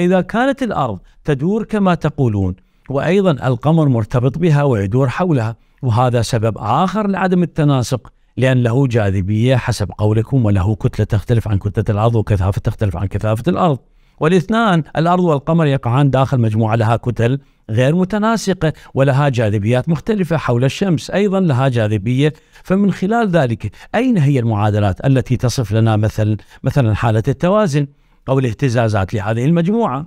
إذا كانت الأرض تدور كما تقولون وأيضا القمر مرتبط بها ويدور حولها وهذا سبب آخر لعدم التناسق لأن له جاذبية حسب قولكم وله كتلة تختلف عن كتلة الأرض وكثافة تختلف عن كثافة الأرض والاثنان الأرض والقمر يقعان داخل مجموعة لها كتل غير متناسقة ولها جاذبيات مختلفة حول الشمس أيضا لها جاذبية فمن خلال ذلك أين هي المعادلات التي تصف لنا مثل مثلا حالة التوازن أو الاهتزازات لهذه المجموعة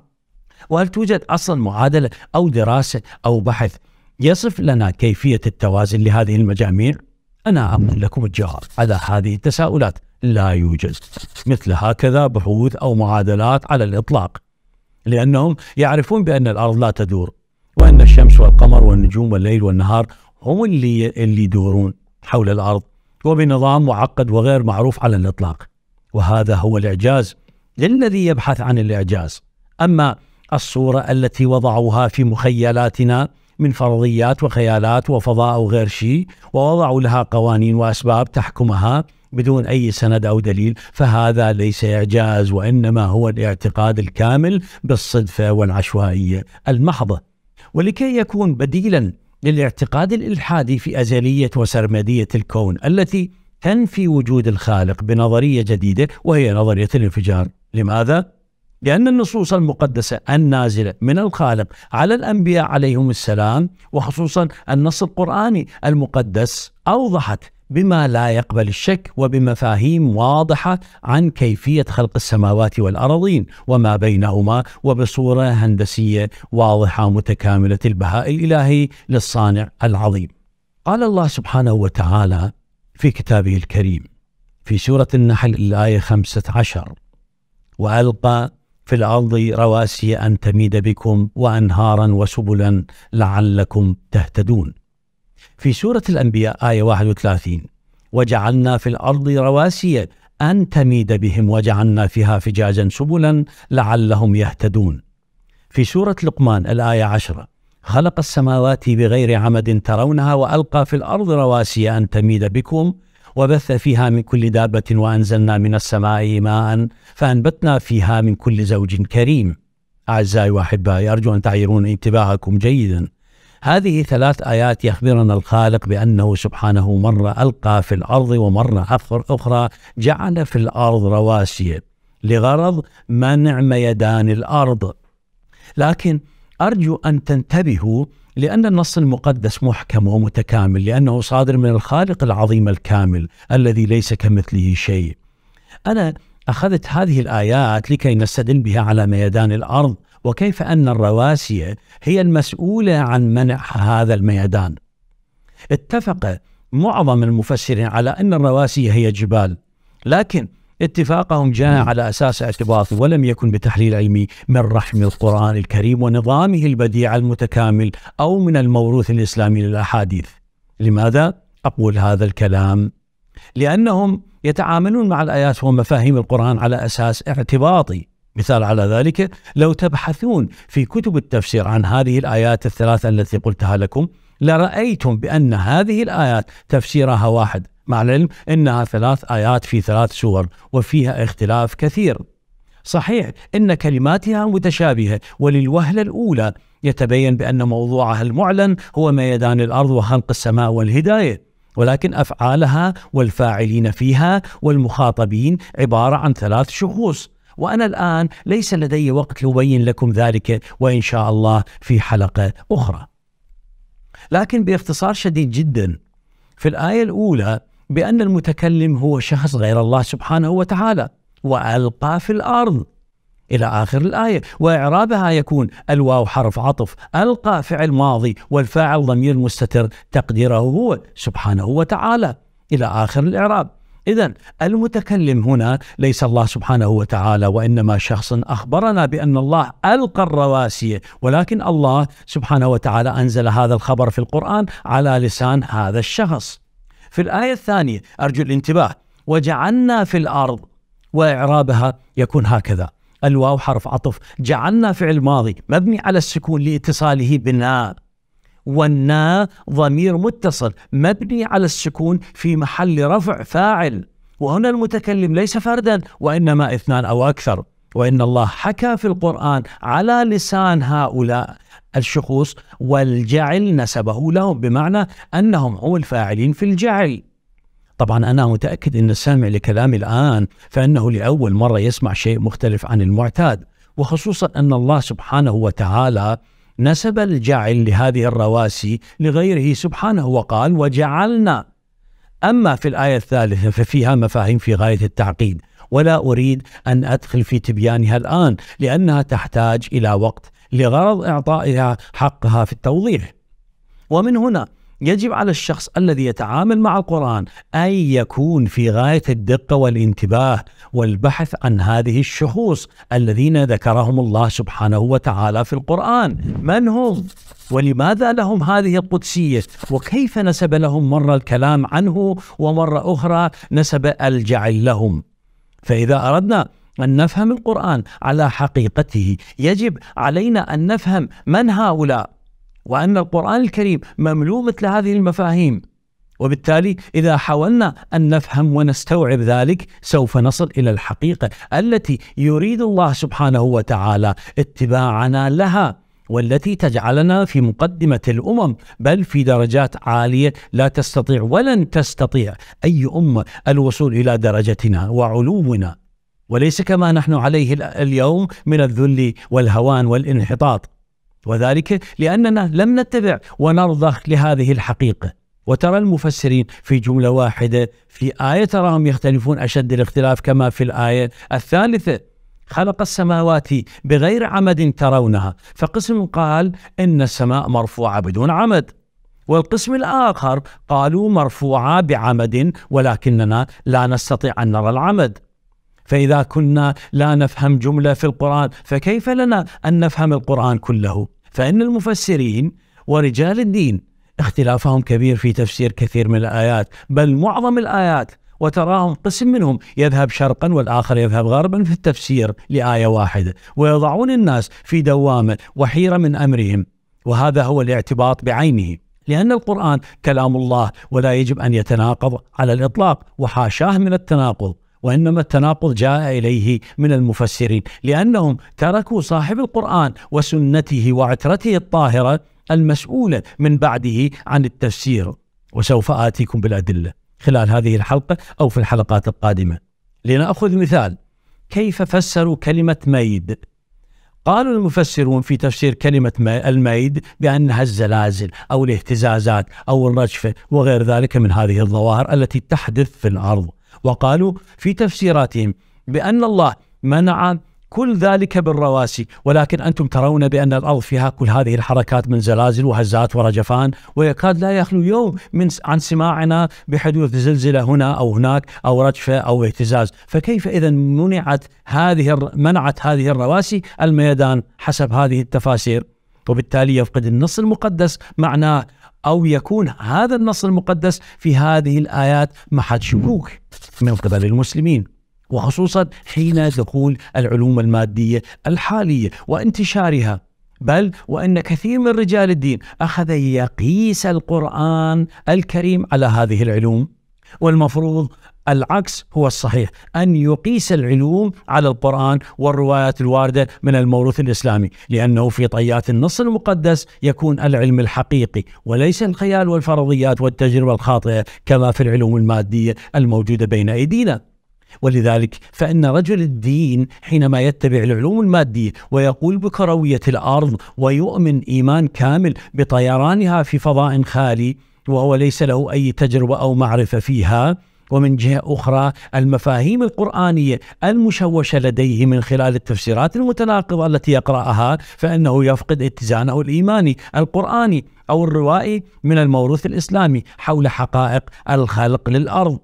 وهل توجد أصلا معادلة أو دراسة أو بحث يصف لنا كيفية التوازن لهذه المجاميع أنا أمن لكم الجواب على هذه التساؤلات لا يوجد مثل هكذا بحوث أو معادلات على الإطلاق لأنهم يعرفون بأن الأرض لا تدور وأن الشمس والقمر والنجوم والليل والنهار هم اللي اللي يدورون حول الأرض وبنظام معقد وغير معروف على الإطلاق وهذا هو الإعجاز للذي يبحث عن الإعجاز أما الصورة التي وضعوها في مخيلاتنا من فرضيات وخيالات وفضاء وغير شيء ووضعوا لها قوانين وأسباب تحكمها بدون أي سند أو دليل فهذا ليس إعجاز وإنما هو الاعتقاد الكامل بالصدفة والعشوائية المحضة ولكي يكون بديلا للاعتقاد الإلحادي في أزلية وسرمدية الكون التي تنفي وجود الخالق بنظرية جديدة وهي نظرية الانفجار لماذا؟ لأن النصوص المقدسة النازلة من الخالق على الأنبياء عليهم السلام وخصوصا النص القرآني المقدس أوضحت بما لا يقبل الشك وبمفاهيم واضحة عن كيفية خلق السماوات والأراضين وما بينهما وبصورة هندسية واضحة متكاملة البهاء الإلهي للصانع العظيم. قال الله سبحانه وتعالى في كتابه الكريم في سورة النحل الآية 15 والقى في الارض رواسي ان تميد بكم وانهارا وسبلا لعلكم تهتدون. في سوره الانبياء ايه 31 وجعلنا في الارض رواسي ان تميد بهم وجعلنا فيها فجاجا سبلا لعلهم يهتدون. في سوره لقمان الايه 10 خلق السماوات بغير عمد ترونها والقى في الارض رواسي ان تميد بكم وبث فيها من كل دابة وأنزلنا من السماء ماء فأنبتنا فيها من كل زوج كريم أعزائي وأحبائي أرجو أن تعيرون انتباهكم جيدا هذه ثلاث آيات يخبرنا الخالق بأنه سبحانه مرة ألقى في الأرض ومرة أخرى جعل في الأرض رواسي لغرض منع ميدان الأرض لكن أرجو أن تنتبهوا لأن النص المقدس محكم ومتكامل لأنه صادر من الخالق العظيم الكامل الذي ليس كمثله شيء أنا أخذت هذه الآيات لكي نستدل بها على ميدان الأرض وكيف أن الرواسي هي المسؤولة عن منع هذا الميدان اتفق معظم المفسرين على أن الرواسي هي جبال لكن اتفاقهم جاء على اساس اعتباطي ولم يكن بتحليل علمي من رحم القران الكريم ونظامه البديع المتكامل او من الموروث الاسلامي للاحاديث. لماذا اقول هذا الكلام؟ لانهم يتعاملون مع الايات ومفاهيم القران على اساس اعتباطي. مثال على ذلك لو تبحثون في كتب التفسير عن هذه الايات الثلاثه التي قلتها لكم لرايتم بان هذه الايات تفسيرها واحد مع العلم أنها ثلاث آيات في ثلاث سور وفيها اختلاف كثير صحيح أن كلماتها متشابهة وللوهلة الأولى يتبين بأن موضوعها المعلن هو ميدان الأرض وخلق السماء والهداية ولكن أفعالها والفاعلين فيها والمخاطبين عبارة عن ثلاث شخوص وأنا الآن ليس لدي وقت لأبين لكم ذلك وإن شاء الله في حلقة أخرى لكن باختصار شديد جدا في الآية الأولى بأن المتكلم هو شخص غير الله سبحانه وتعالى وألقى في الأرض إلى آخر الآية وإعرابها يكون الواو حرف عطف ألقى فعل ماضي والفاعل ضمير مستتر تقديره هو سبحانه وتعالى إلى آخر الإعراب إذا المتكلم هنا ليس الله سبحانه وتعالى وإنما شخص أخبرنا بأن الله ألقى الرواسي ولكن الله سبحانه وتعالى أنزل هذا الخبر في القرآن على لسان هذا الشخص في الآية الثانية أرجو الانتباه وجعلنا في الأرض وإعرابها يكون هكذا الواو حرف عطف جعلنا فعل ماضي مبني على السكون لاتصاله بالناء والنا ضمير متصل مبني على السكون في محل رفع فاعل وهنا المتكلم ليس فردا وإنما اثنان أو أكثر وإن الله حكى في القرآن على لسان هؤلاء الشخوص والجعل نسبه لهم بمعنى أنهم هم الفاعلين في الجعل طبعا أنا متأكد أن السامع لكلامي الآن فإنه لأول مرة يسمع شيء مختلف عن المعتاد وخصوصا أن الله سبحانه وتعالى نسب الجعل لهذه الرواسي لغيره سبحانه وقال وجعلنا أما في الآية الثالثة ففيها مفاهيم في غاية التعقيد ولا أريد أن أدخل في تبيانها الآن لأنها تحتاج إلى وقت لغرض إعطائها حقها في التوضيح ومن هنا يجب على الشخص الذي يتعامل مع القرآن أن يكون في غاية الدقة والانتباه والبحث عن هذه الشخوص الذين ذكرهم الله سبحانه وتعالى في القرآن من هم؟ ولماذا لهم هذه القدسية وكيف نسب لهم مرة الكلام عنه ومرة أخرى نسب الجعل لهم فإذا أردنا أن نفهم القرآن على حقيقته يجب علينا أن نفهم من هؤلاء وأن القرآن الكريم مملوء مثل هذه المفاهيم وبالتالي إذا حاولنا أن نفهم ونستوعب ذلك سوف نصل إلى الحقيقة التي يريد الله سبحانه وتعالى اتباعنا لها والتي تجعلنا في مقدمة الأمم بل في درجات عالية لا تستطيع ولن تستطيع أي أمة الوصول إلى درجتنا وعلونا وليس كما نحن عليه اليوم من الذل والهوان والانحطاط وذلك لأننا لم نتبع ونرضخ لهذه الحقيقة وترى المفسرين في جملة واحدة في آية تراهم يختلفون أشد الاختلاف كما في الآية الثالثة خلق السماوات بغير عمد ترونها فقسم قال إن السماء مرفوعة بدون عمد والقسم الآخر قالوا مرفوعة بعمد ولكننا لا نستطيع أن نرى العمد فإذا كنا لا نفهم جملة في القرآن فكيف لنا أن نفهم القرآن كله فإن المفسرين ورجال الدين اختلافهم كبير في تفسير كثير من الآيات بل معظم الآيات وتراهم قسم منهم يذهب شرقا والآخر يذهب غربا في التفسير لآية واحدة ويضعون الناس في دوامة وحيرة من أمرهم وهذا هو الاعتباط بعينه لأن القرآن كلام الله ولا يجب أن يتناقض على الإطلاق وحاشاه من التناقض وإنما التناقض جاء إليه من المفسرين لأنهم تركوا صاحب القرآن وسنته وعترته الطاهرة المسؤولة من بعده عن التفسير وسوف آتيكم بالأدلة خلال هذه الحلقة أو في الحلقات القادمة لنأخذ مثال كيف فسروا كلمة ميد قالوا المفسرون في تفسير كلمة الميد بأنها الزلازل أو الاهتزازات أو الرجفة وغير ذلك من هذه الظواهر التي تحدث في الأرض وقالوا في تفسيراتهم بأن الله منع كل ذلك بالرواسي ولكن أنتم ترون بأن الأرض فيها كل هذه الحركات من زلازل وهزات ورجفان ويكاد لا يخلو يوم من عن سماعنا بحدوث زلزلة هنا أو هناك أو رجفة أو اهتزاز فكيف إذا منعت هذه منعت هذه الرواسي الميدان حسب هذه التفاسير وبالتالي يفقد النص المقدس معناه أو يكون هذا النص المقدس في هذه الآيات محل شكوك من قبل المسلمين وخصوصا حين دخول العلوم المادية الحالية وانتشارها بل وأن كثير من رجال الدين أخذ يقيس القرآن الكريم على هذه العلوم والمفروض العكس هو الصحيح أن يقيس العلوم على القرآن والروايات الواردة من الموروث الإسلامي لأنه في طيات النص المقدس يكون العلم الحقيقي وليس الخيال والفرضيات والتجربة الخاطئة كما في العلوم المادية الموجودة بين أيدينا ولذلك فإن رجل الدين حينما يتبع العلوم المادية ويقول بكروية الأرض ويؤمن إيمان كامل بطيرانها في فضاء خالي وهو ليس له أي تجربة أو معرفة فيها ومن جهة أخرى المفاهيم القرآنية المشوشة لديه من خلال التفسيرات المتناقضة التي يقرأها فإنه يفقد اتزانه الإيماني القرآني أو الروائي من الموروث الإسلامي حول حقائق الخلق للأرض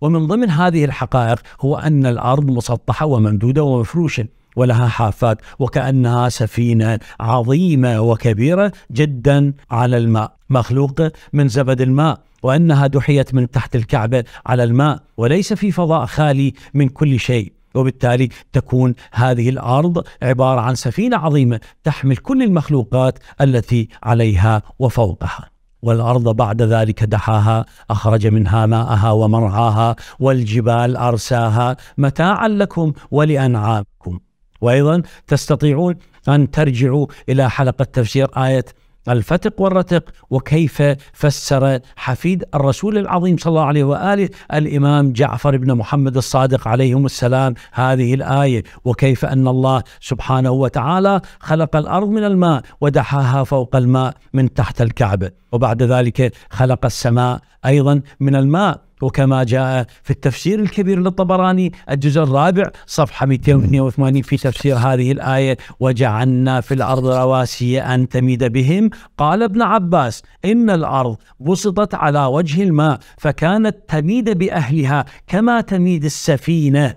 ومن ضمن هذه الحقائق هو أن الأرض مسطحة وممدودة ومفروشة ولها حافات وكأنها سفينة عظيمة وكبيرة جدا على الماء مخلوقة من زبد الماء وأنها دحيت من تحت الكعبة على الماء وليس في فضاء خالي من كل شيء وبالتالي تكون هذه الارض عباره عن سفينه عظيمه تحمل كل المخلوقات التي عليها وفوقها. والارض بعد ذلك دحاها اخرج منها ماءها ومرعاها والجبال ارساها متاعا لكم ولانعامكم. وأيضا تستطيعون أن ترجعوا إلى حلقة تفسير آية الفتق والرتق وكيف فسر حفيد الرسول العظيم صلى الله عليه واله الامام جعفر بن محمد الصادق عليهم السلام هذه الايه وكيف ان الله سبحانه وتعالى خلق الارض من الماء ودحاها فوق الماء من تحت الكعبه وبعد ذلك خلق السماء ايضا من الماء وكما جاء في التفسير الكبير للطبراني الجزء الرابع صفحة 282 في تفسير هذه الآية وجعلنا في الأرض رواسي أن تميد بهم قال ابن عباس إن الأرض بسطت على وجه الماء فكانت تميد بأهلها كما تميد السفينة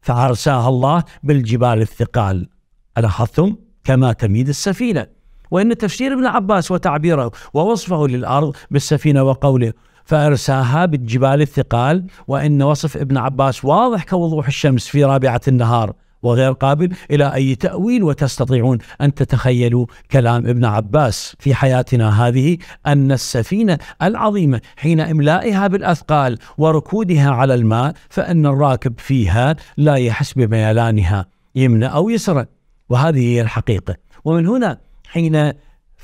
فأرساها الله بالجبال الثقال ألاحظتم كما تميد السفينة وإن تفسير ابن عباس وتعبيره ووصفه للأرض بالسفينة وقوله فأرساها بالجبال الثقال وإن وصف ابن عباس واضح كوضوح الشمس في رابعة النهار وغير قابل إلى أي تأويل وتستطيعون أن تتخيلوا كلام ابن عباس في حياتنا هذه أن السفينة العظيمة حين إملائها بالأثقال وركودها على الماء فإن الراكب فيها لا يحس بميلانها يمنى أو يسرى وهذه هي الحقيقة ومن هنا حين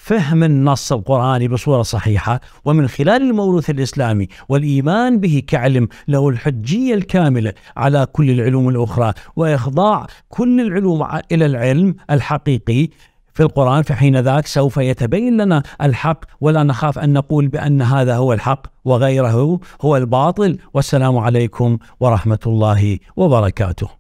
فهم النص القرآني بصورة صحيحة ومن خلال الموروث الإسلامي والإيمان به كعلم له الحجية الكاملة على كل العلوم الأخرى وإخضاع كل العلوم إلى العلم الحقيقي في القرآن فحين ذاك سوف يتبين لنا الحق ولا نخاف أن نقول بأن هذا هو الحق وغيره هو الباطل والسلام عليكم ورحمة الله وبركاته